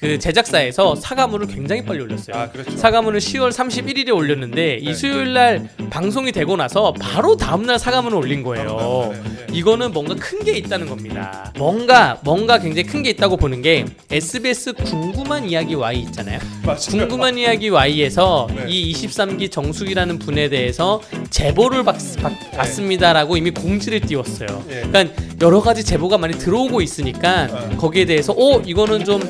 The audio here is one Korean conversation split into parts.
그 음. 제작사에서 사과문을 굉장히 빨리 올렸어요. 아, 그렇죠. 사과문을 10월 31일에 올렸는데 네. 이 수요일 날 방송이 되고 나서 바로 다음 날 사과문을 올린 거예요. 다 아, 네, 네, 네. 이거는 뭔가 큰 게 있다는 겁니다. 뭔가 뭔가 굉장히 큰 게 있다고 보는 게 SBS 궁금한 이야기 Y 있잖아요. 맞아요. 궁금한 이야기 Y에서 네. 이 23기 정숙이라는 분에 대해서 제보를 받, 받, 네. 습니다라고 이미 공지를 띄웠어요. 그러니까 여러 가지 제보가 많이 들어오고 있으니까 아. 거기에 대해서 어 이거는 좀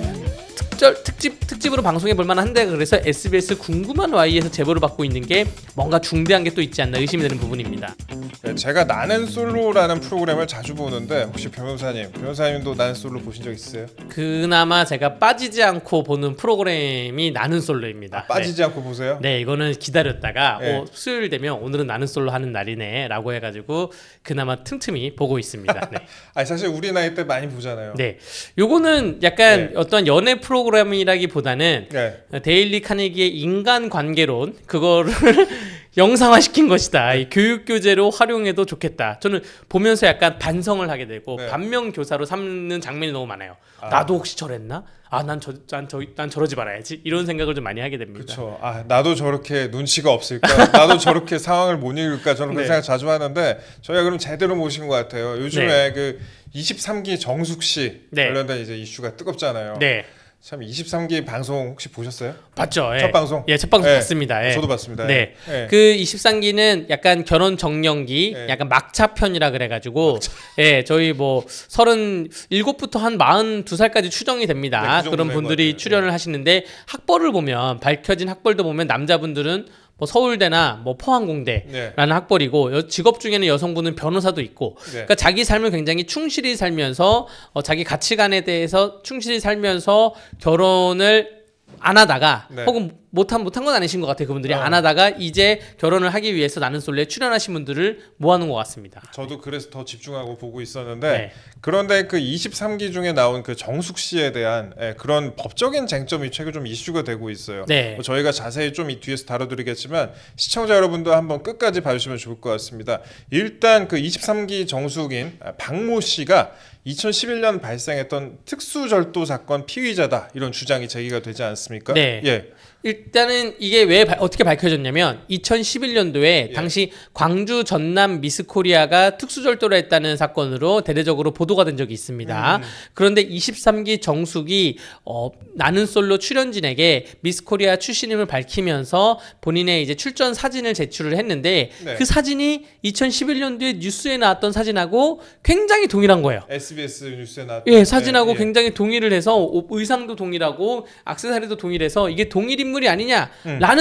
특별 특집 특집으로 방송해 볼 만한데 그래서 SBS 궁금한 Y에서 제보를 받고 있는 게 뭔가 중대한 게 또 있지 않나 의심이 되는 부분입니다. 네, 제가 나는 솔로라는 프로그램을 자주 보는데 혹시 변호사님, 변호사님도 나는 솔로 보신 적있어요 그나마 제가 빠지지 않고 보는 프로그램이 나는 솔로입니다. 아, 빠지지 네. 않고 보세요? 네, 이거는 기다렸다가 어, 네. 어, 수요일 되면 오늘은 나는 솔로 하는 날이네라고 해가지고 그나마 틈틈이 보고 있습니다. 네. 아 사실 우리 나이 때 많이 보잖아요. 네, 요거는 약간 네. 어떤 연애 프로그램 프로그램이라기보다는 네. 데일리 카네기의 인간 관계론 그거를 영상화시킨 것이다. 이 교육 교재로 활용해도 좋겠다. 저는 보면서 약간 반성을 하게 되고 네. 반면 교사로 삼는 장면이 너무 많아요. 아. 나도 혹시 저랬나? 아, 난 저, 난 저, 난 저러지 말아야지. 이런 생각을 좀 많이 하게 됩니다. 그렇죠. 아, 나도 저렇게 눈치가 없을까? 나도 저렇게 상황을 못 읽을까? 저런 네. 생각 자주 하는데 저희가 그럼 제대로 모신 것 같아요. 요즘에 네. 그 23기 정숙 씨 네. 관련된 이제 이슈가 뜨겁잖아요. 네. 참 23기 방송 혹시 보셨어요? 봤죠. 예. 첫 방송. 예, 첫 방송 예. 봤습니다. 예. 저도 봤습니다. 네. 예. 예. 그 23기는 약간 결혼 정령기, 예. 약간 막차 편이라 그래가지고, 막차. 예, 저희 뭐 37부터 한 42살까지 추정이 됩니다. 네, 그 그런 분들이 출연을 하시는데 학벌을 보면 밝혀진 학벌도 보면 남자분들은 뭐 서울대나 뭐 포항공대라는 네. 학벌이고 여, 직업 중에는 여성분은 변호사도 있고 네. 그러니까 자기 삶을 굉장히 충실히 살면서 어, 자기 가치관에 대해서 충실히 살면서 결혼을 안 하다가 네. 혹은 못한 못한 건 아니신 것 같아요. 그분들이 어. 안 하다가 이제 결혼을 하기 위해서 나는 솔레 출연하신 분들을 모아놓은 것 같습니다. 저도 그래서 더 집중하고 보고 있었는데 네. 그런데 그 23기 중에 나온 그 정숙 씨에 대한 예, 그런 법적인 쟁점이 최근 좀 이슈가 되고 있어요. 네. 뭐 저희가 자세히 좀 이 뒤에서 다뤄드리겠지만 시청자 여러분도 한번 끝까지 봐주시면 좋을 것 같습니다. 일단 그 23기 정숙인 박모 씨가 2011년 발생했던 특수절도 사건 피의자다 이런 주장이 제기가 되지 않습니까? 네. 예. 일단은 이게 왜 바, 어떻게 밝혀졌냐면 2011년도에 예. 당시 광주 전남 미스코리아가 특수절도를 했다는 사건으로 대대적으로 보도가 된 적이 있습니다. 음. 음. 그런데 23기 정숙이 어, 나는 솔로 출연진에게 미스코리아 출신임을 밝히면서 본인의 이제 출전 사진을 제출을 했는데 네. 그 사진이 2011년도에 뉴스에 나왔던 사진하고 굉장히 동일한 거예요. SBS 뉴스에 나왔던 예, 사진하고 예. 굉장히 동일을 해서 의상도 동일하고 악세사리도 동일해서 이게 동일임 인물이 아니냐라는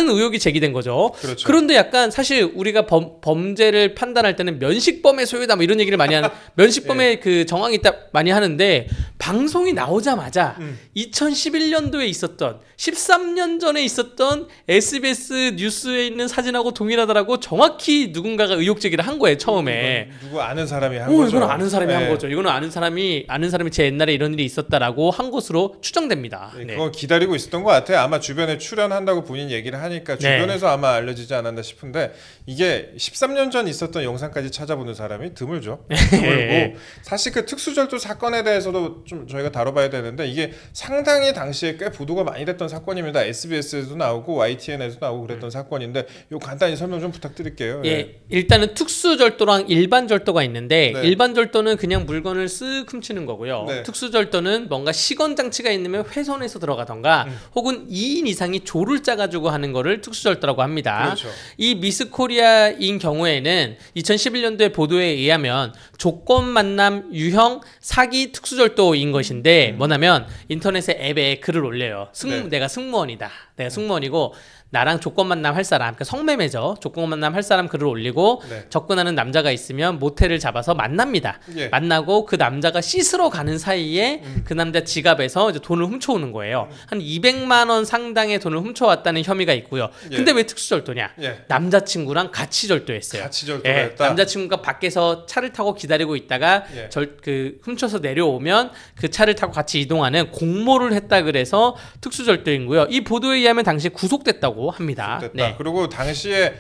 음. 의혹이 제기된 거죠. 그렇죠. 그런데 약간 사실 우리가 범, 범죄를 판단할 때는 면식범의 소유다 뭐 이런 얘기를 많이 하는 면식범의 예. 그 정황이 있다 많이 하는데 방송이 나오자마자 음. 2011년도에 있었던 13년 전에 있었던 SBS 뉴스에 있는 사진하고 동일하다라고 정확히 누군가가 의혹 제기를 한 거예요 처음에. 누구 아는 사람이 한 오, 거죠. 이건 아는 사람이 예. 한 거죠. 이거는 아는 사람이 아는 사람이 제 옛날에 이런 일이 있었다라고 한 것으로 추정됩니다. 예, 네. 그거 기다리고 있었던 것 같아요. 아마 주변에 추 출연한다고 본인 얘기를 하니까 네. 주변에서 네. 아마 알려지지 않았나 싶은데 이게 13년 전 있었던 영상까지 찾아보는 사람이 드물죠. 드물고 사실 그 특수절도 사건에 대해서도 좀 저희가 다뤄봐야 되는데 이게 상당히 당시에 꽤 보도가 많이 됐던 사건입니다. SBS에도 나오고 YTN에도 나오고 그랬던 음. 사건인데 요 간단히 설명 좀 부탁드릴게요. 예, 예. 일단은 특수절도랑 일반 절도가 있는데 네. 일반 절도는 그냥 물건을 쓱 훔치는 거고요. 네. 특수절도는 뭔가 시건 장치가 있으면 훼손해서 들어가던가 음. 혹은 2인 이상이 조를 짜가지고 하는 거를 특수절도라고 합니다. 그렇죠. 이 미스 코리아인 경우에는 2011년도에 보도에 의하면 조건 만남 유형 사기 특수절도인 것인데 음. 뭐냐면 인터넷에 앱에 글을 올려요. 승, 네. 내가 승무원이다. 내가 음. 승무원이고 나랑 조건 만남 할 사람, 그러니까 성매매죠. 조건 만남 할 사람 글을 올리고 네. 접근하는 남자가 있으면 모텔을 잡아서 만납니다. 예. 만나고 그 남자가 씻으러 가는 사이에 음. 그 남자 지갑에서 이제 돈을 훔쳐오는 거예요. 음. 한 200만 원 상당의 돈을 훔쳐왔다는 혐의가 있고요. 예. 근데 왜 특수절도냐? 예. 남자친구랑 같이 절도했어요. 같이 절도했다. 예. 남자친구가 밖에서 차를 타고 기다리고 있다가 예. 절, 그 훔쳐서 내려오면 그 차를 타고 같이 이동하는 공모를 했다 그래서 특수절도인고요. 이 보도에 의하면 당시 구속됐다고. 합니다. 다 네. 그리고 당시에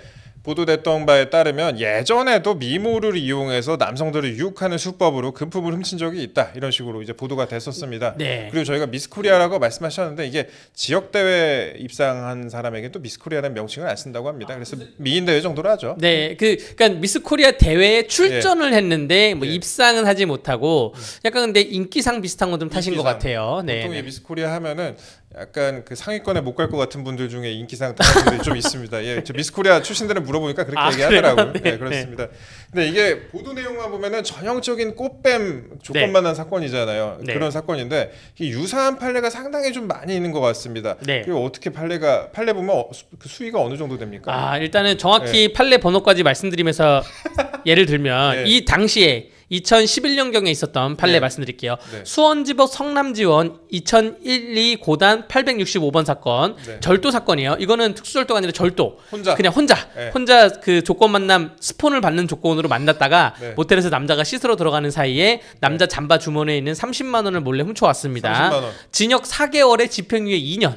보도됐던 바에 따르면 예전에도 미모를 이용해서 남성들을 유혹하는 수법으로 금품을 훔친 적이 있다 이런 식으로 이제 보도가 됐었습니다. 네. 그리고 저희가 미스코리아라고 말씀하셨는데 이게 지역 대회 입상한 사람에게 또 미스코리아라는 명칭을 안 쓴다고 합니다. 그래서 미인 대회 정도로 하죠. 네, 그 그러니까 미스코리아 대회에 출전을 예. 했는데 뭐 예. 입상은 하지 못하고 음. 약간 근데 인기상 비슷한 건좀 타신 인기상. 것 같아요. 네, 보통 네. 미스코리아 하면은 약간 그 상위권에 못 갈 것 같은 분들 중에 인기상 타는 분들이 좀 있습니다. 예, 미스코리아 출신들은 물어보니까 그렇게 아, 얘기하더라고요. 네, 네, 네, 그렇습니다. 근데 이게 보도 내용만 보면은 전형적인 꽃뱀 조건만한 네. 사건이잖아요. 네. 그런 사건인데 유사한 판례가 상당히 좀 많이 있는 것 같습니다. 그 어떻게 판례가 판례 보면 어, 수, 그 위가 어느 정도 됩니까? 아 일단은 정확히 판례 번호까지 말씀드리면서 예를 들면 이 당시에 2011년경에 있었던 판례 네. 말씀드릴게요. 네. 수원지법 성남지원 2012 고단 865번 사건 네. 절도 사건이에요. 이거는 특수절도가 아니라 절도. 혼자 그냥 혼자 네. 혼자 그 조건 만남 스폰을 받는 조건으로 만났다가 네. 모텔에서 남자가 씻으러 들어가는 사이에 남자 네. 잠바 주머니에 있는 30만 원을 몰래 훔쳐왔습니다. 30만 원. 징역 4개월에 집행유예 2년.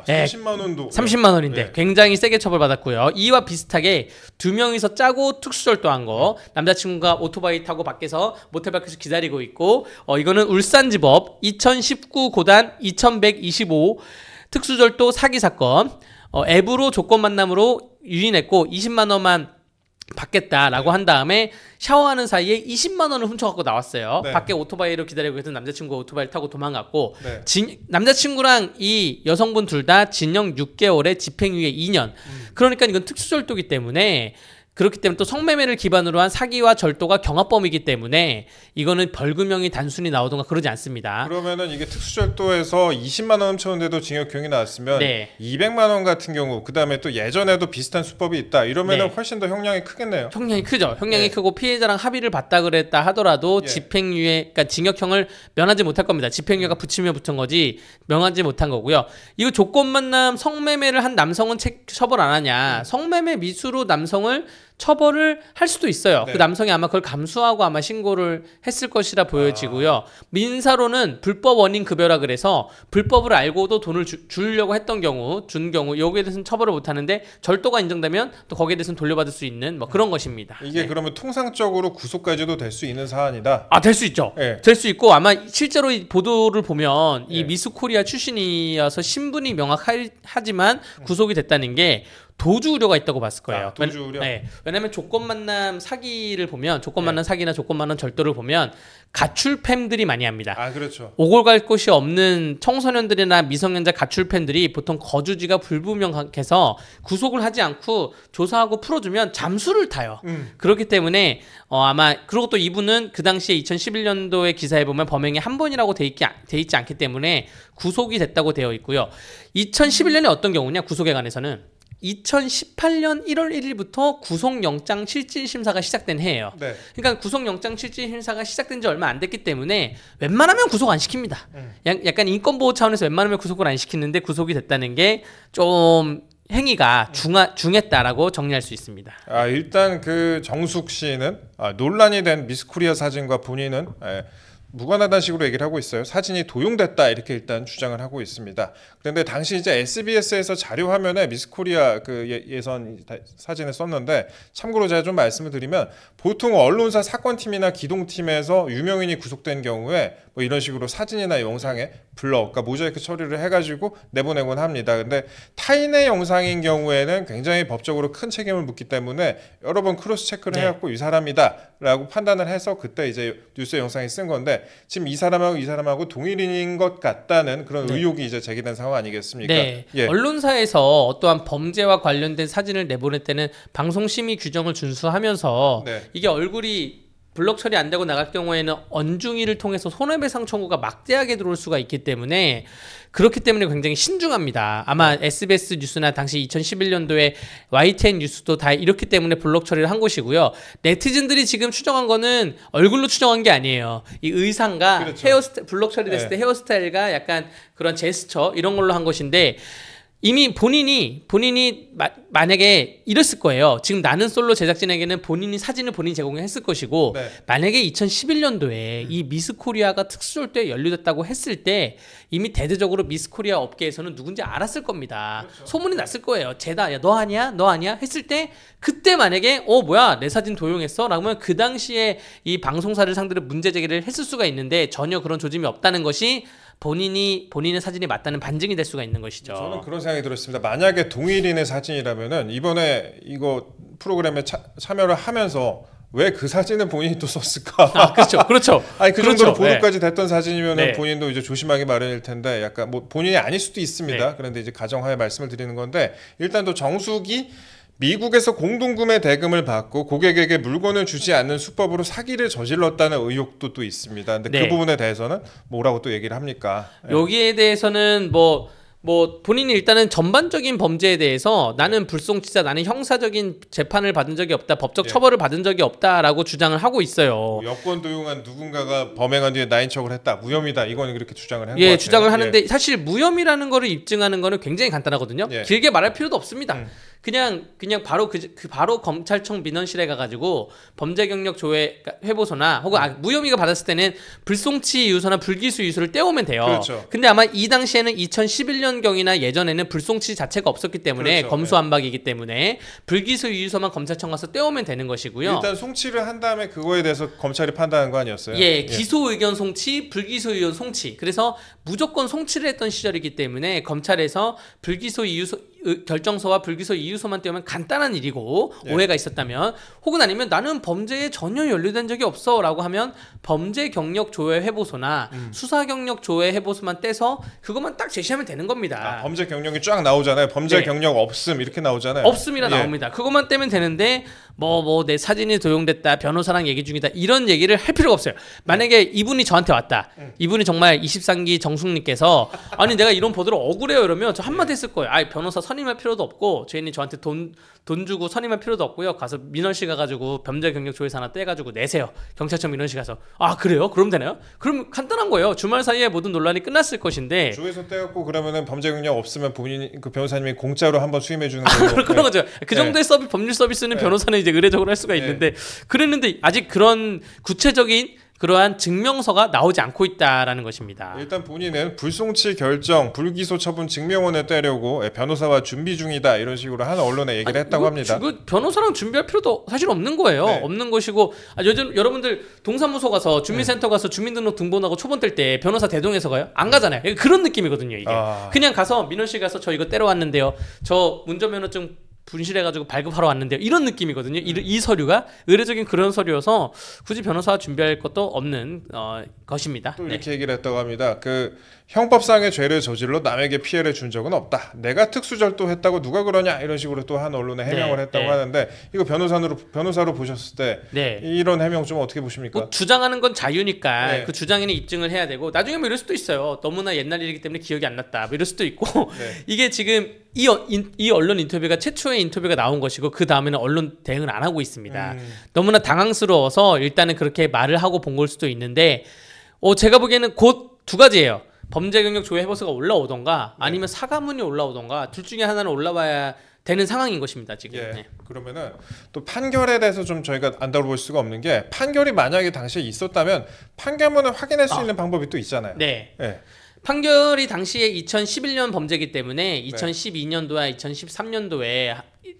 아, 30만 예, 원도 30만 예. 원인데 네. 굉장히 세게 처벌받았고요. 이와 비슷하게 두 명이서 짜고 특수절도한 거 남자친구가 오토바이 타고 밖에서 모텔 밖에서 기다리고 있고 어, 이거는 울산지법 2019 고단 2125 특수절도 사기 사건 어, 앱으로 조건 만남으로 유인했고 20만 원만 받겠다라고 네. 한 다음에 샤워하는 사이에 20만 원을 훔쳐갖고 나왔어요. 네. 밖에 오토바이로 기다리고 있던 남자친구가 오토바이를 타고 도망갔고 네. 진, 남자친구랑 이 여성분 둘 다 진영 6개월에 집행유예 2년. 음. 그러니까 이건 특수절도기 때문에 그렇기 때문에 또 성매매를 기반으로 한 사기와 절도가 경합범이기 때문에 이거는 벌금형이 단순히 나오던가 그러지 않습니다. 그러면은 이게 특수절도에서 20만 원 훔쳤는데도 징역형이 나왔으면 네. 200만 원 같은 경우 그다음에 또 예전에도 비슷한 수법이 있다 이러면은 네. 훨씬 더 형량이 크겠네요. 형량이 크죠. 형량이 네. 크고 피해자랑 합의를 봤다 그랬다 하더라도 예. 집행유예 그러니까 징역형을 면하지 못할 겁니다. 집행유예가 음. 붙이며 붙은 거지 명하지 못한 거고요. 이거 조건 만남 성매매를 한 남성은 처벌 안 하냐? 음. 성매매 미수로 남성을 처벌을 할 수도 있어요. 그 네. 그 남성이 아마 그걸 감수하고 아마 신고를 했을 것이라 아. 보여지고요. 아. 민사로는 불법 원인 급여라 그래서 불법을 알고도 돈을 주, 주려고 했던 경우, 준 경우 여기에 대해서는 처벌을 못 하는데 절도가 인정되면 또 거기에 대해서는 돌려받을 수 있는 뭐 그런 음. 것입니다. 이게 네. 그러면 통상적으로 구속까지도 될 수 있는 사안이다. 아, 될 수 있죠. 네. 예. 될수 있고 아마 실제로 이 보도를 보면 이 예. 미스 코리아 출신이어서 신분이 명확하지만 음. 구속이 됐다는 게 도주 우려가 있다고 봤을 아, 거예요. 아, 도주 우려. 네. 왜냐하면 조건 만남 사기를 보면 조건 네. 만남 네. 사기나 조건 만남 절도를 보면 가출 팬들이 많이 합니다. 아 그렇죠. 오고갈 곳이 없는 청소년들이나 미성년자 가출 팬들이 보통 거주지가 불분명해서 구속을 하지 않고 조사하고 풀어주면 잠수를 타요. 음. 그렇기 때문에 어, 아마 그리고 또 이분은 그 당시에 2011년도의 기사에 보면 범행이 한 번이라고 돼 있기 돼 있지 않기 때문에 구속이 됐다고 되어 있고요. 2011년에 어떤 경우냐 구속에 관해서는 2018년 1월 1일부터 구속영장 실질 심사가 시작된 해예요. 네. 그러니까 구속영장 실질 심사가 시작된 지 얼마 안 됐기 때문에 웬만하면 구속 안 시킵니다. 음. 약간 인권 보호 차원에서 웬만하면 구속을 안 시키는데 구속이 됐다는 게 좀 행위가 음. 중하, 중했다라고 정리할 수 있습니다. 아, 일단 그 정숙 씨는 아, 논란이 된 미스코리아 사진과 본인은 에, 예, 무관하다는 식으로 얘기를 하고 있어요. 사진이 도용됐다 이렇게 일단 주장을 하고 있습니다. 그런데 당시 이제 SBS에서 자료 화면에 미스코리아 그 예, 예선 사진을 썼는데 참고로 제가 좀 말씀을 드리면 보통 언론사 사건팀이나 기동팀에서 유명인이 구속된 경우에 뭐 이런 식으로 사진이나 영상에 블러, 그러니까 모자이크 처리를 해가지고 내보내곤 합니다. 근데 타인의 영상인 경우에는 굉장히 법적으로 큰 책임을 묻기 때문에 여러 번 크로스 체크를 네. 해갖고 이 사람이다라고 판단을 해서 그때 이제 뉴스 영상에 쓴 건데 지금 이 사람하고 이 사람하고 동일인인 것 같다는 그런 네. 의혹이 이제 제기된 상황 아니겠습니까? 네. 예. 언론사에서 어떠한 범죄와 관련된 사진을 내보낼 때는 방송심의 규정을 준수하면서 네. 이게 얼굴이 블록 처리 안 되고 나갈 경우에는 언중이를 통해서 손해배상 청구가 막대하게 들어올 수가 있기 때문에 그렇기 때문에 굉장히 신중합니다. 아마 SBS 네. 뉴스나 당시 2011년도에 YTN 뉴스도 다 이렇기 때문에 블록 처리를 한 것이고요. 네티즌들이 지금 추정한 거는 얼굴로 추정한 게 아니에요. 이 의상과 그렇죠. 헤어스타 블록 처리됐을 네. 때 헤어스타일과 약간 그런 제스처 이런 걸로 한 것인데 이미 본인이 본인이 마, 만약에 이랬을 거예요. 지금 나는 솔로 제작진에게는 본인이 사진을 본인이 제공했을 것이고 네. 만약에 2011년도에 음. 이 미스 코리아가 특수절도에 연루됐다고 했을 때 이미 대대적으로 미스 코리아 업계에서는 누군지 알았을 겁니다. 그렇죠. 소문이 났을 거예요. 제다 야너 아니야? 너 아니야? 했을 때 그때 만약에 어 뭐야 내 사진 도용했어? 라고 하면 그 당시에 이 방송사를 상대로 문제 제기를 했을 수가 있는데 전혀 그런 조짐이 없다는 것이 본인이 본인의 사진이 맞다는 반증이 될 수가 있는 것이죠. 저는 그런 생각이 들었습니다. 만약에 동일인의 사진이라면은 이번에 이거 프로그램에 차, 참여를 하면서 왜 그 사진은 본인이 또 썼을까? 아, 그렇죠, 그렇죠. 아니 그 그렇죠. 정도로 네. 보도까지 네. 됐던 사진이면 네. 본인도 이제 조심하기 마련일 텐데 약간 뭐 본인이 아닐 수도 있습니다. 네. 그런데 이제 가정하에 말씀을 드리는 건데 일단 또 정숙이 미국에서 공동구매 대금을 받고 고객에게 물건을 주지 않는 수법으로 사기를 저질렀다는 의혹도 또 있습니다. 근데 그 네. 그 부분에 대해서는 뭐라고 또 얘기를 합니까? 예. 여기에 대해서는 뭐뭐 본인이 일단은 전반적인 범죄에 대해서 나는 네. 불송치자 나는 형사적인 재판을 받은 적이 없다 법적 예. 처벌을 받은 적이 없다라고 주장을 하고 있어요. 여권 도용한 누군가가 범행한 뒤에 나인 척을 했다 무혐의다 이건 그렇게 주장을 한거 예, 같아 주장을 하는데 예. 사실 무혐의라는 거를 입증하는 거는 굉장히 간단하거든요. 예. 길게 말할 필요도 없습니다. 음. 그냥 그냥 바로 그, 그, 바로 검찰청 민원실에 가가지고 범죄 경력 조회 그러니까 회보서나 혹은 아, 음. 무혐의가 받았을 때는 불송치 유서나 불기소 유서를 떼오면 돼요. 그렇죠. 근데 아마 이 당시에는 2011년 2 0경이나 예전에는 불송치 자체가 없었기 때문에 그렇죠. 검수안박이기 예. 때문에 불기소 유유서만 검찰청 가서 떼오면 되는 것이고요. 일단 송치를 한 다음에 그거에 대해서 검찰이 판단한 거 아니었어요? 예, 예. 기소 의견 송치, 불기소 의견 송치. 그래서 무조건 송치를 했던 시절이기 때문에 검찰에서 불기소 유유서 결정서와 불기소 이유서만 떼면 간단한 일이고 네. 오해가 있었다면 혹은 아니면 나는 범죄에 전혀 연루된 적이 없어라고 하면 범죄 경력 조회 해보소나 음. 수사 경력 조회 해보소만 떼서 그것만 딱 제시하면 되는 겁니다. 아, 범죄 경력이 쫙 나오잖아요. 범죄 네. 경력 없음 이렇게 나오잖아요. 없음이라 예. 나옵니다. 그것만 떼면 되는데 뭐뭐내 사진이 도용됐다 변호사랑 얘기 중이다 이런 얘기를 할 필요가 없어요. 만약에 네. 이분이 저한테 왔다. 네. 이분이 정말 23기 정숙님께서 아니 내가 이런 보도를 억울해요 이러면 저 한마디 네. 했을 거예요. 아 변호사 선임할 필요도 없고 죄인이 저한테 돈 돈 주고 선임할 필요도 없고요. 가서 민원 실 가가지고 범죄 경력 조회사 하나 떼가지고 내세요. 경찰청 민원 실 가서 아 그래요? 그럼 되나요? 그럼 간단한 거예요. 주말 사이에 모든 논란이 끝났을 것인데 조회서 떼갖고 그러면은 범죄 경력 없으면 본인 그 변호사님이 공짜로 한번 수임해 주는 아, 그런 거죠. 그 정도의 서비 법률 서비스는 변호사는 이제 의례적으로 할 수가 네. 있는데 네. 그랬는데 아직 그런 구체적인 그러한 증명서가 나오지 않고 있다라는 것입니다. 일단 본인은 불송치 결정, 불기소 처분 증명원에 떼려고 예, 변호사와 준비 중이다 이런 식으로 한 언론에 얘기를 아니, 했다고 합니다. 그 변호사랑 준비할 필요도 사실 없는 거예요. 네. 없는 것이고 아, 요즘 여러분들 동사무소 가서 주민센터 네. 가서 주민등록등본하고 초본 뗄 때 변호사 대동해서 가요? 안 가잖아요. 그런 느낌이거든요. 이게 아... 그냥 가서 민원 씨 가서 저 이거 떼러 왔는데요. 저 운전면허증 분실해가지고 발급하러 왔는데요. 이런 느낌이거든요. 이, 이 서류가 의례적인 그런 서류여서 굳이 변호사 준비할 것도 없는 어, 것입니다. 또 네. 이렇게 네. 얘기를 했다고 합니다. 그 형법상의 죄를 저질러 남에게 피해를 준 적은 없다. 내가 특수절도했다고 누가 그러냐 이런 식으로 또 한 언론에 네, 해명을 네, 했다고 네. 하는데 이거 변호사로 변호사로 보셨을 때 네. 이런 해명 좀 어떻게 보십니까? 뭐 주장하는 건 자유니까 네. 그 주장에는 입증을 해야 되고 나중에 뭐 이럴 수도 있어요. 너무나 옛날 일이기 때문에 기억이 안 났다. 뭐 이럴 수도 있고 네. 이게 지금 이, 어, 인, 이 언론 인터뷰가 최초의 인터뷰가 나온 것이고 그 다음에는 언론 대응을 안 하고 있습니다. 음. 너무나 당황스러워서 일단은 그렇게 말을 하고 본 걸 수도 있는데 어, 제가 보기에는 곧 두 가지예요. 범죄 경력 조회 해보스가 올라오던가 네. 아니면 사과문이 올라오던가 둘 중에 하나는 올라와야 되는 상황인 것입니다 지금. 예, 네. 그러면은 또 판결에 대해서 좀 저희가 안 다뤄볼 수가 없는 게 판결이 만약에 당시에 있었다면 판결문을 확인할 수 아. 있는 방법이 또 있잖아요. 네. 예. 판결이 당시에 2011년 범죄기 때문에 2012년도와 2013년도에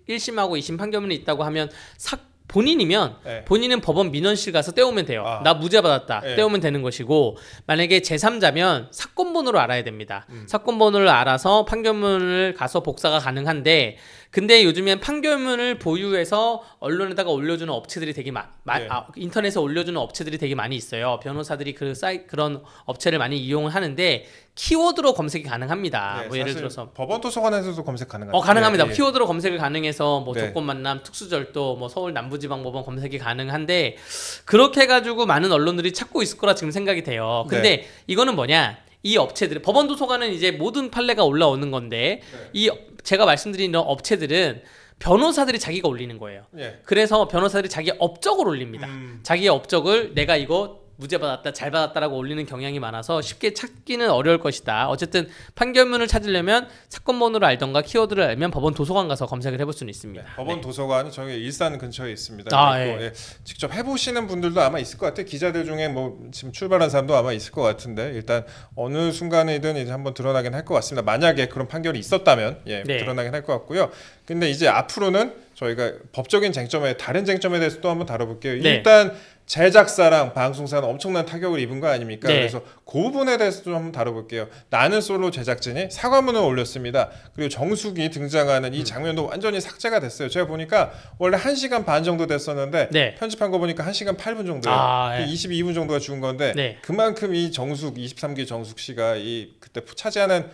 1심하고 2심 판결문이 있다고 하면 사, 본인이면 네. 본인은 법원 민원실 가서 떼오면 돼요. 아. 나 무죄 받았다. 네. 예. 떼오면 되는 것이고 만약에 제3자면 사건번호를 알아야 됩니다. 음. 사건번호를 알아서 판결문을 가서 복사가 가능한데 근데 요즘엔 판결문을 보유해서 언론에다가 올려주는 업체들이 되게 많, 네. 아, 인터넷에 올려주는 업체들이 되게 많이 있어요. 변호사들이 그 사이 그런 업체를 많이 이용을 하는데 키워드로 검색이 가능합니다. 네, 뭐 예를 들어서 법원 도서관에서도 검색 가능합니다. 어, 가능합니다. 네, 네, 키워드로 검색을 가능해서 뭐 네. 조건 만남, 특수절도, 뭐 서울 남부지방법원 검색이 가능한데 그렇게 해가지고 많은 언론들이 찾고 있을 거라 지금 생각이 돼요. 근데 네. 이거는 뭐냐? 이 업체들 법원 도서관은 이제 모든 판례가 올라오는 건데 네. 이 제가 말씀드린 이런 업체들은 변호사들이 자기가 올리는 거예요. 예. 그래서 변호사들이 자기 업적을 올립니다. 음. 자기의 업적을 내가 이거 무죄 받았다, 잘 받았다라고 올리는 경향이 많아서 쉽게 찾기는 어려울 것이다. 어쨌든 판결문을 찾으려면 사건번호를 알던가 키워드를 알면 법원 도서관 가서 검색을 해볼 수는 있습니다. 네, 법원 네. 도서관이 저희 일산 근처에 있습니다. 아, 예. 예. 직접 해보시는 분들도 아마 있을 것 같아요. 기자들 중에 뭐 지금 출발한 사람도 아마 있을 것 같은데 일단 어느 순간이든 이제 한번 드러나긴 할 것 같습니다. 만약에 그런 판결이 있었다면 예, 네. 드러나긴 할 것 같고요. 근데 이제 앞으로는 저희가 법적인 쟁점에 다른 쟁점에 대해서 또 한번 다뤄볼게요. 네. 일단 제작사랑 방송사는 엄청난 타격을 입은 거 아닙니까? 네. 그래서 그 부분에 대해서 도 한번 다뤄볼게요. 나는 솔로 제작진이 사과문을 올렸습니다. 그리고 정숙이 등장하는 이 음. 장면도 완전히 삭제가 됐어요. 제가 보니까 원래 1시간 반 정도 됐었는데 네. 편집한 거 보니까 1시간 8분 정도예요. 아, 네. 그 22분 예. 정도가 죽은 건데 네. 그만큼 이 정숙 23기 정숙 씨가 이 그때 차지하는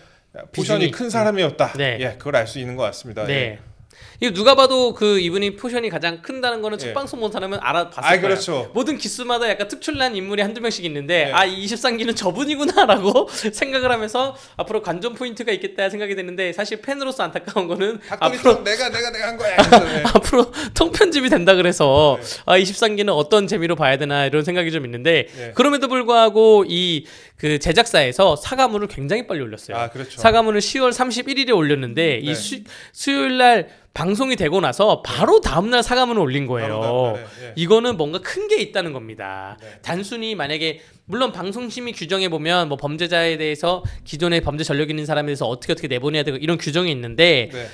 포션이 큰 사람이었다. 음. 네. 예, 그걸 알 수 있는 것 같습니다. 네. 예. 이 누가 봐도 그 이분이 포션이 가장 큰다는 거는 첫 예. 방송 본 사람은 알아봤을 거예요. 그렇죠. 모든 기수마다 약간 특출난 인물이 한두 명씩 있는데 예. 아 23기는 저분이구나라고 생각을 하면서 앞으로 관전 포인트가 있겠다 생각이 드는데 사실 팬으로서 안타까운 거는 앞으로 내가 내가 내가 한 거야. 예. 앞으로 통편집이 된다 그래서 아 23기는 어떤 재미로 봐야 되나 이런 생각이 좀 있는데 그럼에도 불구하고 이 그 제작사에서 사과문을 굉장히 빨리 올렸어요. 아, 그렇죠. 사과문을 10월 31일에 올렸는데 이 네. 수, 수요일 날 방, 방송이 되고 나서 네. 바로 다음날 사과문을 올린 거예요. 예. 이거는 뭔가 큰 게 있다는 겁니다. 네. 단순히 만약에 물론 방송심의 규정에 보면 뭐 범죄자에 대해서 기존의 범죄 전력 있는 사람에 대해서 어떻게 어떻게 내보내야 되고 이런 규정이 있는데 네.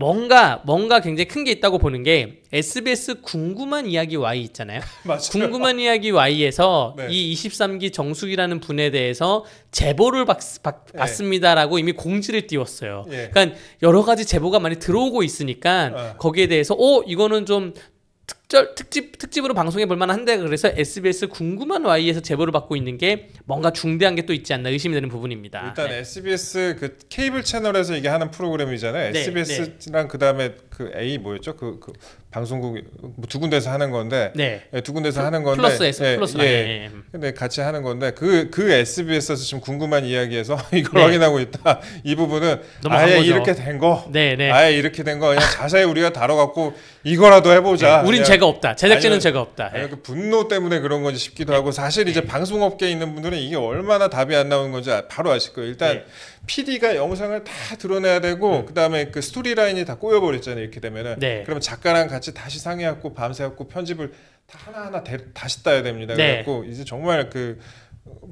뭔가 뭔가 굉장히 큰 게 있다고 보는 게 SBS 궁금한 이야기 Y 있잖아요. 궁금한 이야기 Y에서 네. 이 23기 정수기라는 분에 대해서 제보를 받, 받, 예. 받습니다라고 이미 공지를 띄웠어요. 예. 그러니까 여러 가지 제보가 많이 들어오고 있으니까 예. 거기에 대해서 어 이거는 좀 특별 특집 특집으로 방송해 볼 만한데 그래서 SBS 궁금한 Y에서 제보를 받고 있는 게 뭔가 중대한 게 또 있지 않나 의심이 되는 부분입니다. 일단 네. SBS 그 케이블 채널에서 이게 하는 프로그램이잖아요. SBS랑 네. 네. 그다음에 그 A 뭐였죠? 그, 그 방송국 뭐 두 군데서 하는 건데 네. 예, 두 군데서 그, 하는 건데 플러스 S 예, 플러스 예, 예, 예. 근데 같이 하는 건데 그그 그, 그 SBS에서 지금 궁금한 이야기에서 이걸 네. 확인하고 있다 이 부분은 아예 거죠. 이렇게 된거 네, 네. 아예 이렇게 된 거 그냥 자세히 우리가 다뤄갖고 이거라도 해보자 네, 우린 제가 없다 제작진은 제가 없다 아그 예. 분노 때문에 그런 건지 싶기도 하고 네. 사실 이제 네. 방송업계에 있는 분들은 이게 얼마나 답이 안 나오는 건지 아, 바로 아실 거예요 일단 네. PD가 영상을 다 드러내야 되고 음. 그다음에 그 스토리 라인이 다 꼬여 버렸잖아요. 이렇게 되면은 네. 그러면 작가랑 같이 다시 상의하고 밤새갖고 편집을 다 하나하나 대, 다시 따야 됩니다. 네. 그래갖고 이제 정말 그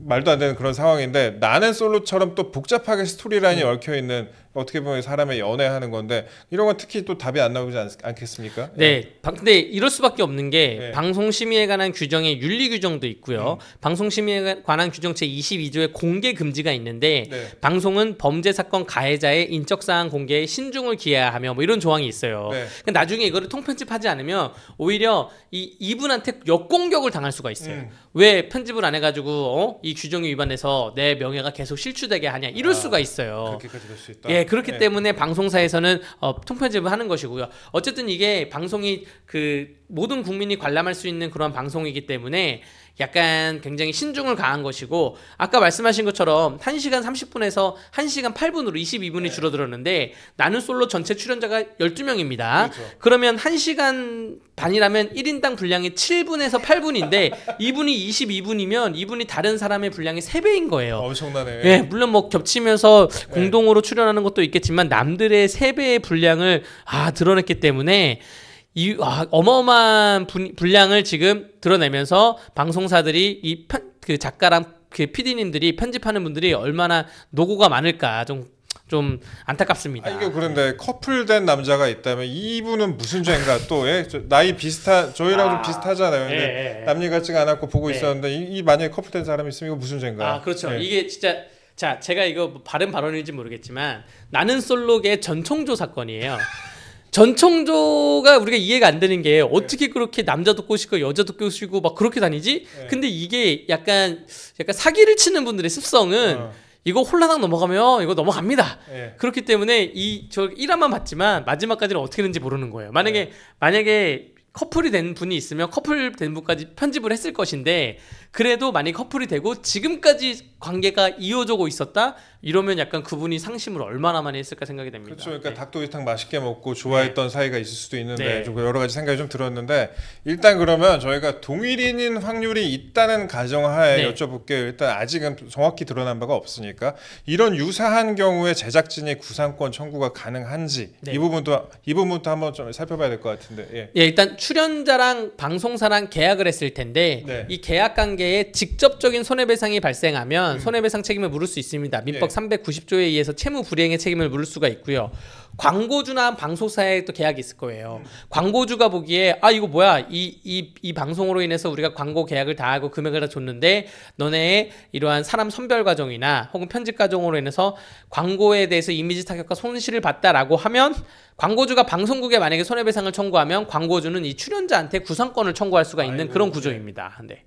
말도 안 되는 그런 상황인데 나는 솔로처럼 또 복잡하게 스토리 라인이 음. 얽혀 있는 어떻게 보면 사람의 연애하는 건데 이런 건 특히 또 답이 안 나오지 않, 겠습니까 네. 예. 방, 근데 이럴 수밖에 없는 게 예. 방송 심의에 관한 규정에 윤리 규정도 있고요. 음. 방송 심의에 관한 규정 제 22조에 공개 금지가 있는데 네. 방송은 범죄 사건 가해자의 인적 사항 공개에 신중을 기해야 하며 뭐 이런 조항이 있어요. 네. 근데 나중에 이거를 통편집하지 않으면 오히려 이 이분한테 역공격을 당할 수가 있어요. 음. 왜 편집을 안 해가지고 어? 이 규정에 위반해서 내 명예가 계속 실추되게 하냐 이럴 아, 수가 있어요. 그렇게까지 될 수 있다. 예, 예, 그렇기 네. 때문에 방송사에서는 어, 통편집을 하는 것이고요. 어쨌든 이게 방송이 그 모든 국민이 관람할 수 있는 그런 방송이기 때문에 약간 굉장히 신중을 가한 것이고 아까 말씀하신 것처럼 1시간 30분에서 1시간 8분으로 22분이 네. 줄어들었는데 나는 솔로 전체 출연자가 12명입니다. 그렇죠. 그러면 1시간 반이라면 1인당 분량이 7분에서 8분인데 2분이 22분이면 2분이 다른 사람의 분량이 3배인 거예요. 엄청나네. 예, 물론 뭐 겹치면서 네. 공동으로 출연하는 것도 있겠지만 남들의 3배의 분량을 아 드러냈기 때문에 이, 와, 아, 어마어마한 분, 분량을 지금 드러내면서 방송사들이 이 편, 그 작가랑 그 PD님들이 편집하는 분들이 얼마나 노고가 많을까 좀 좀 안타깝습니다. 아, 이게 그런데 커플된 남자가 있다면 이분은 무슨 죄인가 또 예? 저, 나이 비슷한 저희랑 아, 좀 비슷하잖아요. 예, 예, 예, 남일 같지가 않았고 보고 네. 있었는데 이, 이, 만약에 커플된 사람이 있으면 이거 무슨 죄인가? 아 그렇죠. 예. 이게 진짜 자 제가 이거 뭐 바른 발언일지 모르겠지만 나는 솔로계 전총조 사건이에요. 전청조가 우리가 이해가 안 되는 게 어떻게 네. 그렇게 남자도 꼬시고 여자도 꼬시고 막 그렇게 다니지? 네. 근데 이게 약간 약간 사기를 치는 분들의 습성은 어. 이거 홀라당 넘어가면 이거 넘어갑니다. 네. 그렇기 때문에 이저 1화만 봤지만 마지막까지는 어떻게 되는지 모르는 거예요. 만약에 네. 만약에 커플이 된 분이 있으면 커플 된 분까지 편집을 했을 것인데 그래도 만약 커플이 되고 지금까지 관계가 이어지고 있었다 이러면 약간 그분이 상심을 얼마나 많이 했을까 생각이 됩니다. 그렇죠. 그러니까 네. 닭도리탕 맛있게 먹고 좋아했던 네. 사이가 있을 수도 있는데 네. 좀 여러 가지 생각이 좀 들었는데 일단 그러면 저희가 동일인인 확률이 있다는 가정하에 네. 여쭤볼게요. 일단 아직은 정확히 드러난 바가 없으니까 이런 유사한 경우에 제작진이 구상권 청구가 가능한지 이 네. 부분도 이 부분도 한번 좀 살펴봐야 될 것 같은데. 예. 예, 일단. 출연자랑 방송사랑 계약을 했을 텐데 네. 이 계약 관계에 직접적인 손해배상이 발생하면 음. 손해배상 책임을 물을 수 있습니다. 민법 예. 390조에 의해서 채무 불이행의 책임을 물을 수가 있고요. 광고주나 방송사에 또 계약이 있을 거예요. 음. 광고주가 보기에 아 이거 뭐야 이 이 이 방송으로 인해서 우리가 광고 계약을 다 하고 금액을 다 줬는데 너네 이러한 사람 선별 과정이나 혹은 편집 과정으로 인해서 광고에 대해서 이미지 타격과 손실을 봤다라고 하면 광고주가 방송국에 만약에 손해배상을 청구하면 광고주는 이 출연자한테 구상권을 청구할 수가 있는 아이고, 그런 네. 구조입니다. 네.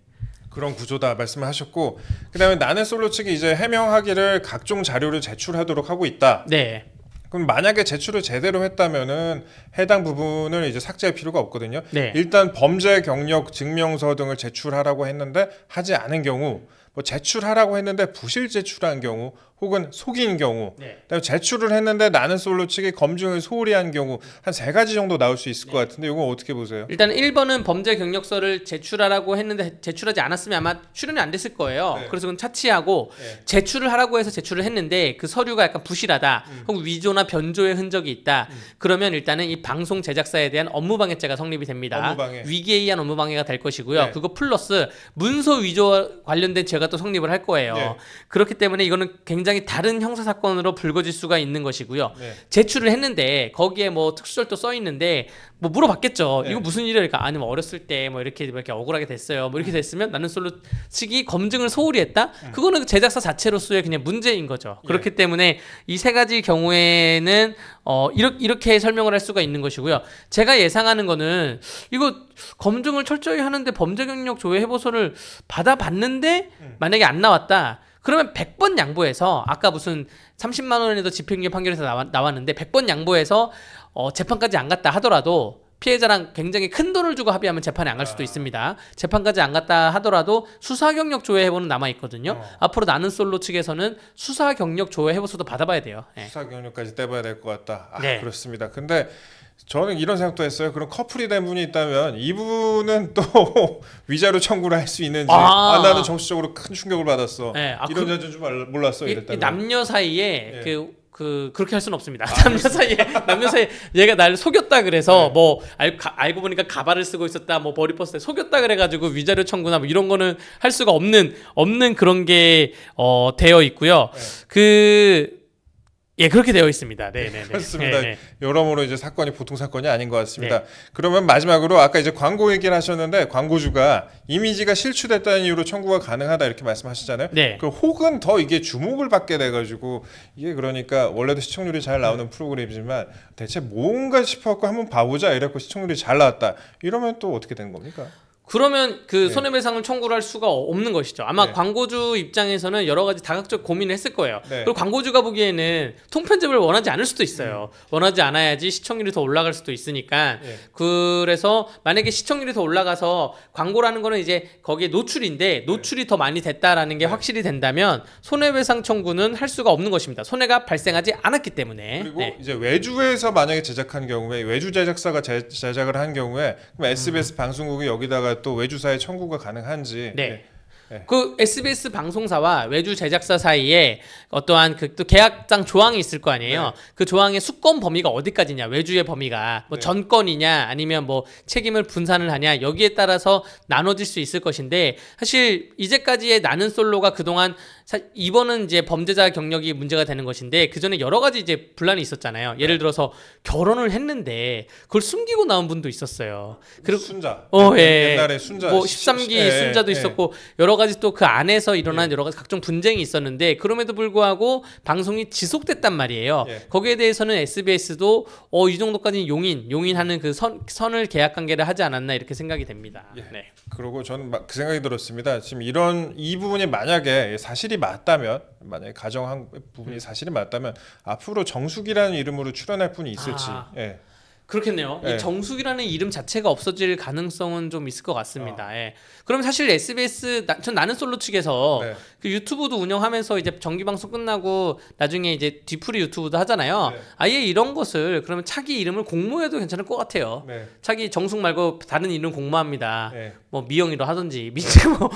그런 구조다 말씀하셨고 그다음에 나는 솔로 측이 이제 해명하기를 각종 자료를 제출하도록 하고 있다. 네. 그럼 만약에 제출을 제대로 했다면은 해당 부분을 이제 삭제할 필요가 없거든요. 네. 일단 범죄 경력 증명서 등을 제출하라고 했는데 하지 않은 경우 뭐 제출하라고 했는데 부실 제출한 경우 혹은 속인 경우, 네. 그다음에 제출을 했는데 나는 솔로 측에 검증을 소홀히 한 경우 한 세 가지 정도 나올 수 있을 네. 것 같은데 이건 어떻게 보세요? 일단 1번은 범죄 경력서를 제출하라고 했는데 제출하지 않았으면 아마 출연이 안 됐을 거예요. 네. 그래서 그건 차치하고 네. 제출을 하라고 해서 제출을 했는데 그 서류가 약간 부실하다, 음. 혹은 위조나 변조의 흔적이 있다. 음. 그러면 일단은 이 방송 제작사에 대한 업무방해죄가 성립이 됩니다. 업무방해. 위기에 의한 업무방해가 될 것이고요. 네. 그거 플러스 문서 위조 관련된 죄가 또 성립을 할 거예요. 네. 그렇기 때문에 이거는 굉장히 굉장히 다른 형사 사건으로 불거질 수가 있는 것이고요. 네. 제출을 했는데 거기에 뭐 특수절도 써 있는데 뭐 물어봤겠죠. 네. 이거 무슨 일이니까 그러니까 아니면 어렸을 때 뭐 이렇게 뭐 이렇게 억울하게 됐어요. 뭐 이렇게 됐으면 나는 솔로 측이 검증을 소홀히 했다. 음. 그거는 그 제작사 자체로서의 그냥 문제인 거죠. 예. 그렇기 때문에 이 세 가지 경우에는 어 이렇게 이렇게 설명을 할 수가 있는 것이고요. 제가 예상하는 거는 이거 검증을 철저히 하는데 범죄 경력 조회 해보서를 받아봤는데 음. 만약에 안 나왔다. 그러면 100번 양보해서 아까 무슨 30만 원에도 집행유예 판결에서 나왔, 는데 100번 양보해서 어, 재판까지 안 갔다 하더라도 피해자랑 굉장히 큰 돈을 주고 합의하면 재판에 안 갈 수도 아. 있습니다. 재판까지 안 갔다 하더라도 수사 경력 조회 해보는 남아 있거든요. 어. 앞으로 나는 솔로 측에서는 수사 경력 조회 해보수도 받아봐야 돼요. 네. 예. 수사 경력까지 떼봐야 될 것 같다. 아, 네. 그렇습니다. 근데 저는 이런 생각도 했어요. 그럼 커플이 된 분이 있다면 이분은 또 위자료 청구를 할 수 있는지 아~, 아, 나는 정신적으로 큰 충격을 받았어. 네, 아, 이런 자전 그, 몰랐어. 이, 랬다 남녀 사이에 네. 그, 그 그렇게 할 수는 없습니다. 아, 남녀 사이 남녀 사이 얘가 나 속였다 그래서 네. 뭐 알, 가, 알고 보니까 가발을 쓰고 있었다, 뭐 머리 퍼스에 속였다 그래가지고 위자료 청구나 뭐 이런 거는 할 수가 없는 없는 그런 게 어, 되어 있고요. 네. 그 예, 그렇게 되어 있습니다. 네, 네, 네. 그렇습니다. 네네. 네. 여러모로 이제 사건이 보통 사건이 아닌 것 같습니다. 네. 그러면 마지막으로 아까 이제 광고 얘기를 하셨는데 광고주가 이미지가 실추됐다는 이유로 청구가 가능하다 이렇게 말씀하셨잖아요. 네. 그 혹은 더 이게 주목을 받게 돼 가지고 이게 그러니까 원래도 시청률이 잘 나오는 네. 프로그램이지만 대체 뭔가 싶어 갖고 한번 봐 보자 이래갖고 시청률이 잘 나왔다. 이러면 또 어떻게 되는 겁니까? 그러면 그 네. 손해배상을 청구를 할 수가 없는 것이죠. 아마 네. 광고주 입장에서는 여러 가지 다각적 고민을 했을 거예요. 네. 그리고 광고주가 보기에는 통편집을 원하지 않을 수도 있어요. 음. 원하지 않아야지 시청률이 더 올라갈 수도 있으니까. 네. 그래서 만약에 시청률이 더 올라가서 광고라는 거는 이제 거기에 노출인데 네. 노출이 더 많이 됐다라는 게 확실히 된다면 손해배상 청구는 할 수가 없는 것입니다. 손해가 발생하지 않았기 때문에. 그리고 이제 외주에서 만약에 제작한 경우에 외주 제작사가 제, 작을한 경우에 그럼 음. SBS 음. 방송국이 여기다가 또외주사의 청구가 가능한지 네. 네. 네. 그 SBS 방송사와 외주 제작사 사이에 어떠한 그또 계약상 조항이 있을 거 아니에요. 네. 그 조항의 수권 범위가 어디까지냐, 외주의 범위가 뭐 네. 전권이냐, 아니면 뭐 책임을 분산을 하냐 여기에 따라서 나눠질 수 있을 것인데 사실 이제까지의 나는 솔로가 그동안 이번은 이제 범죄자 경력이 문제가 되는 것인데 그 전에 여러 가지 이제 분란이 있었잖아요. 예를 네. 들어서 결혼을 했는데 그걸 숨기고 나온 분도 있었어요. 그리고 순자. 어, 네, 예. 옛날에 순자. 뭐 13기 예, 예, 순자도 예. 있었고 예. 여러 가지 또 그 안에서 일어난 예. 여러 가지 각종 분쟁이 있었는데 그럼에도 불구하고 방송이 지속됐단 말이에요. 거기에 대해서는 SBS도 어, 이 정도까지는 용인, 용인하는 그 선, 선을 계약 관계를 하지 않았나 이렇게 생각이 됩니다. 네. 그리고 저는 그 생각이 들었습니다. 지금 이런 이 부분이 만약에 사실이 맞다면 만약에 가정한 부분이 음. 사실이 맞다면 앞으로 정숙이라는 이름으로 출연할 분이 있을지 아. 예. 그렇겠네요. 네. 이 예. 정숙이라는 이름 자체가 없어질 가능성은 좀 있을 것 같습니다. 아. 예. 그럼 사실 SBS 나, 전 나는 솔로 측에서 네. 그 유튜브도 운영하면서 이제 정기 방송 끝나고 나중에 이제 뒤풀이 유튜브도 하잖아요. 네. 아예 이런 것을 그러면 차기 이름을 공모해도 괜찮을 것 같아요. 네. 차기 정숙 말고 다른 이름 공모합니다. 네. 뭐 미영이로 하든지 미치 뭐, 뭐,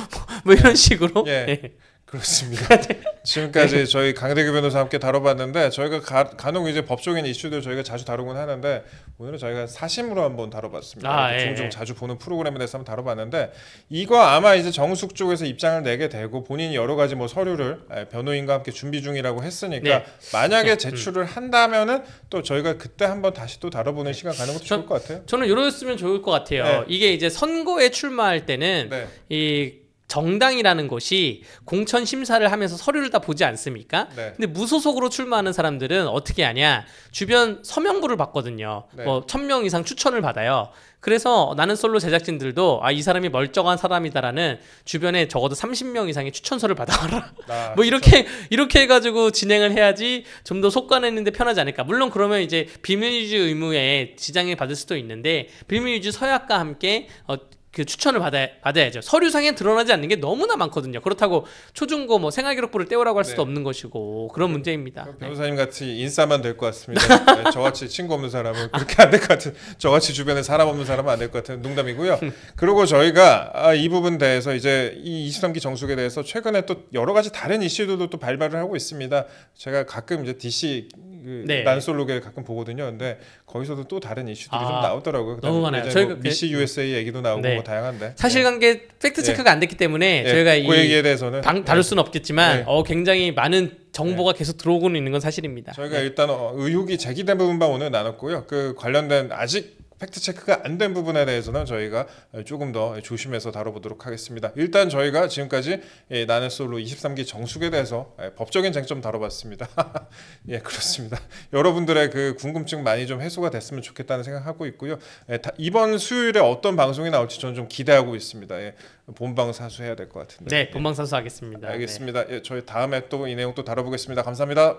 뭐 이런 식으로. 예. 예. 그렇습니다. 네. 지금까지 네. 저희 강대규 변호사 와 함께 다뤄봤는데 저희가 가, 간혹 이제 법적인 이슈들 저희가 자주 다루곤 하는데 오늘은 저희가 사심으로 한번 다뤄봤습니다. 아, 예. 종종 예. 자주 보는 프로그램에 대해서 한번 다뤄봤는데 이거 아마 이제 정숙 쪽에서 입장을 내게 되고 본인이 여러 가지 뭐 서류를 예, 변호인과 함께 준비 중이라고 했으니까 네. 만약에 네. 제출을 한다면은 또 저희가 그때 한번 다시 또 다뤄보는 시간 가는 것도 저, 좋을 것 같아요. 저는 이러였으면 좋을 것 같아요. 네. 이게 이제 선거에 출마할 때는 네. 이 정당이라는 것이 공천 심사를 하면서 서류를 다 보지 않습니까? 네. 근데 무소속으로 출마하는 사람들은 어떻게 하냐? 주변 서명부를 받거든요. 네. 뭐 1000명 이상 추천을 받아요. 그래서 나는 솔로 제작진들도 아 이 사람이 멀쩡한 사람이다라는 주변에 적어도 30명 이상의 추천서를 받아와라. 아, 뭐 이렇게 그렇죠. 이렇게 해가지고 진행을 해야지 좀 더 속관했는데 편하지 않을까. 물론 그러면 이제 비밀유지 의무에 지장을 받을 수도 있는데 비밀유지 서약과 함께 어, 그 추천을 받아, 받아야죠. 서류상에 드러나지 않는 게 너무나 많거든요. 그렇다고 초중고 뭐 생활기록부를 떼오라고 할 수도 네. 없는 것이고 그런 네. 문제입니다. 네. 변호사님 같이 인싸만 될 것 같습니다. 네, 저같이 친구 없는 사람은 그렇게 안 될 것 같은, 저같이 주변에 사람 없는 사람은 안 될 것 같은 농담이고요. 그리고 저희가 아, 이 부분 대해서 이제 이 23기 정숙에 대해서 최근에 또 여러 가지 다른 이슈들도 또 발발을 하고 있습니다. 제가 가끔 이제 DC 그 네. 난솔로게 가끔 보거든요. 근데 거기서도 또 다른 이슈들이 아, 좀 나오더라고요. 너무 많아요. 저희 뭐 미시 USA 얘기도 나오고 네. 뭐 다양한데 사실관계 네. 팩트 예. 체크가 안 됐기 때문에 예. 저희가 그 이 얘기에 대해서는 방, 다룰 수는 네. 없겠지만 네. 어, 굉장히 많은 정보가 네. 계속 들어오고 있는 건 사실입니다. 저희가 네. 일단 어, 의혹이 제기된 부분만 오늘 나눴고요. 그 관련된 아직 팩트 체크가 안 된 부분에 대해서는 저희가 조금 더 조심해서 다뤄보도록 하겠습니다. 일단 저희가 지금까지 예, 나는 솔로 23기 정숙에 대해서 예, 법적인 쟁점 다뤄봤습니다. 예, 그렇습니다. 여러분들의 그 궁금증 많이 좀 해소가 됐으면 좋겠다는 생각하고 있고요. 예, 다, 이번 수요일에 어떤 방송이 나올지 저는 좀 기대하고 있습니다. 예, 본방 사수해야 될 것 같은데. 네, 본방 사수하겠습니다. 알겠습니다. 네. 예, 저희 다음에 또 이 내용 또 다뤄보겠습니다. 감사합니다.